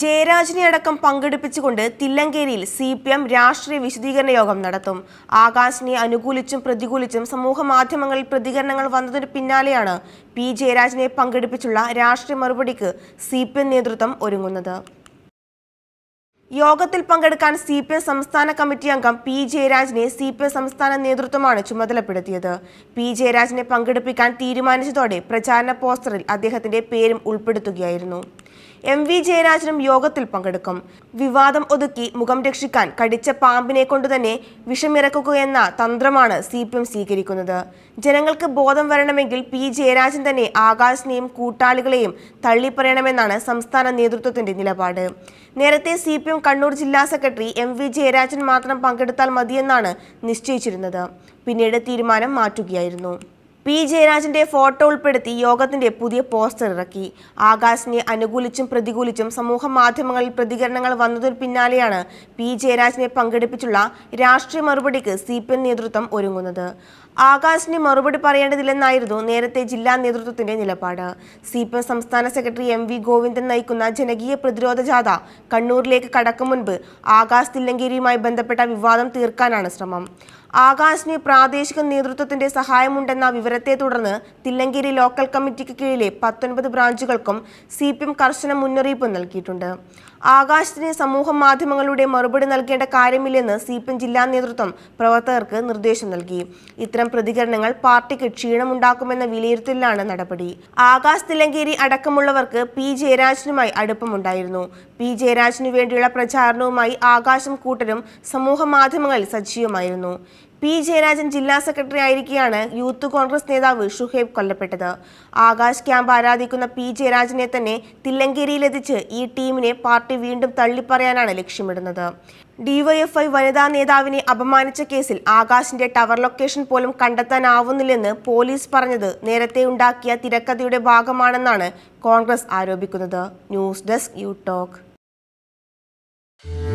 ജയരാജിനെ അടക്കം പങ്കെടുപ്പിച്ചുകൊണ്ട് തില്ലങ്കേരിയിൽ സി പി എം രാഷ്ട്രീയ വിശദീകരണ യോഗം നടത്തും ആകാശിനെ അനുകൂലിച്ചും പ്രതികൂലിച്ചും സമൂഹ മാധ്യമങ്ങളിൽ പ്രതികരണങ്ങൾ വന്നതിന് പിന്നാലെയാണ് പി ജയരാജിനെ പങ്കെടുപ്പിച്ചുള്ള രാഷ്ട്രീയ മറുപടിക്ക് സി പി എം നേതൃത്വം ഒരുങ്ങുന്നത് യോഗത്തിൽ പങ്കെടുക്കാൻ സി പി എം സംസ്ഥാന കമ്മിറ്റി അംഗം പി ജയരാജിനെ സി പി എം സംസ്ഥാന നേതൃത്വമാണ് ചുമതലപ്പെടുത്തിയത് പി ജയരാജിനെ പങ്കെടുപ്പിക്കാൻ തീരുമാനിച്ചതോടെ പ്രചാരണ പോസ്റ്ററിൽ അദ്ദേഹത്തിന്റെ പേരും ഉൾപ്പെടുത്തുകയായിരുന്നു എം വി ജയരാജനും യോഗത്തിൽ പങ്കെടുക്കും വിവാദം ഒതുക്കി മുഖം രക്ഷിക്കാൻ കടിച്ച പാമ്പിനെ കൊണ്ടുതന്നെ വിഷമിറക്കുകയെന്ന തന്ത്രമാണ് സി പി എം സ്വീകരിക്കുന്നത് ജനങ്ങൾക്ക് ബോധം വരണമെങ്കിൽ പി ജയരാജൻ തന്നെ ആകാശിനെയും കൂട്ടാളികളെയും തള്ളിപ്പറയണമെന്നാണ് സംസ്ഥാന നേതൃത്വത്തിന്റെ നിലപാട് നേരത്തെ സി പി എം കണ്ണൂർ ജില്ലാ സെക്രട്ടറി എം വി ജയരാജൻ മാത്രം പങ്കെടുത്താൽ മതിയെന്നാണ് നിശ്ചയിച്ചിരുന്നത് പിന്നീട് തീരുമാനം മാറ്റുകയായിരുന്നു പി ജയരാജന്റെ ഫോട്ടോ ഉൾപ്പെടുത്തി യോഗത്തിന്റെ പുതിയ പോസ്റ്റർ ഇറക്കി ആകാശിനെ അനുകൂലിച്ചും പ്രതികൂലിച്ചും സമൂഹ മാധ്യമങ്ങളിൽ പ്രതികരണങ്ങൾ വന്നതിന് പിന്നാലെയാണ് പി ജയരാജിനെ പങ്കെടുപ്പിച്ചുള്ള രാഷ്ട്രീയ മറുപടിക്ക് സി പി എം നേതൃത്വം ഒരുങ്ങുന്നത് ആകാശിന് മറുപടി പറയേണ്ടതില്ലെന്നായിരുന്നു നേരത്തെ ജില്ലാ നേതൃത്വത്തിന്റെ നിലപാട് സി പി എം സംസ്ഥാന സെക്രട്ടറി എം വി ഗോവിന്ദൻ നയിക്കുന്ന ജനകീയ പ്രതിരോധ ജാഥ കണ്ണൂരിലേക്ക് കടക്കും മുൻപ് ആകാശ് തില്ലങ്കേരിയുമായി ബന്ധപ്പെട്ട വിവാദം തീർക്കാനാണ് ശ്രമം ആകാശിന് പ്രാദേശിക നേതൃത്വത്തിന്റെ സഹായമുണ്ടെന്ന വിവരത്തെ തുടർന്ന് തില്ലങ്കേരി ലോക്കൽ കമ്മിറ്റിക്ക് കീഴിലെ പത്തൊൻപത് ബ്രാഞ്ചുകൾക്കും സി പി എം കർശന മുന്നറിയിപ്പ് നൽകിയിട്ടുണ്ട് ആകാശത്തിന് സമൂഹ മാധ്യമങ്ങളുടെ മറുപടി നൽകേണ്ട കാര്യമില്ലെന്ന് സി പി എം ജില്ലാ നേതൃത്വം പ്രവർത്തകർക്ക് നിർദ്ദേശം നൽകി ഇത്തരം പ്രതികരണങ്ങൾ പാർട്ടിക്ക് ക്ഷീണമുണ്ടാക്കുമെന്ന വിലയിരുത്തലിലാണ് നടപടി ആകാശ് തില്ലങ്കേരി അടക്കമുള്ളവർക്ക് പി ജയരാജനുമായി അടുപ്പമുണ്ടായിരുന്നു പി ജയരാജനു വേണ്ടിയുള്ള പ്രചാരണവുമായി ആകാശം കൂട്ടരും സമൂഹ മാധ്യമങ്ങളിൽ സജീവമായിരുന്നു പി ജയരാജൻ ജില്ലാ സെക്രട്ടറി ആയിരിക്കെയാണ് യൂത്ത് കോൺഗ്രസ് നേതാവ് ഷുഹേബ് കൊല്ലപ്പെട്ടത് ആകാശ് ക്യാമ്പ് ആരാധിക്കുന്ന പി ജയരാജനെ തന്നെ തില്ലങ്കേരിയിലെത്തിച്ച് ഈ ടീമിനെ പാർട്ടി വീണ്ടും തള്ളിപ്പറയാനാണ് ലക്ഷ്യമിടുന്നത് ഡിവൈഎഫ്ഐ വനിതാ നേതാവിനെ അപമാനിച്ച കേസിൽ ആകാശിന്റെ ടവർ ലൊക്കേഷൻ പോലും കണ്ടെത്താനാവുന്നില്ലെന്ന് പോലീസ് പറഞ്ഞത് നേരത്തെ ഉണ്ടാക്കിയ തിരക്കഥയുടെ ഭാഗമാണെന്നാണ് കോൺഗ്രസ് ആരോപിക്കുന്നത് news desk you talk Yeah.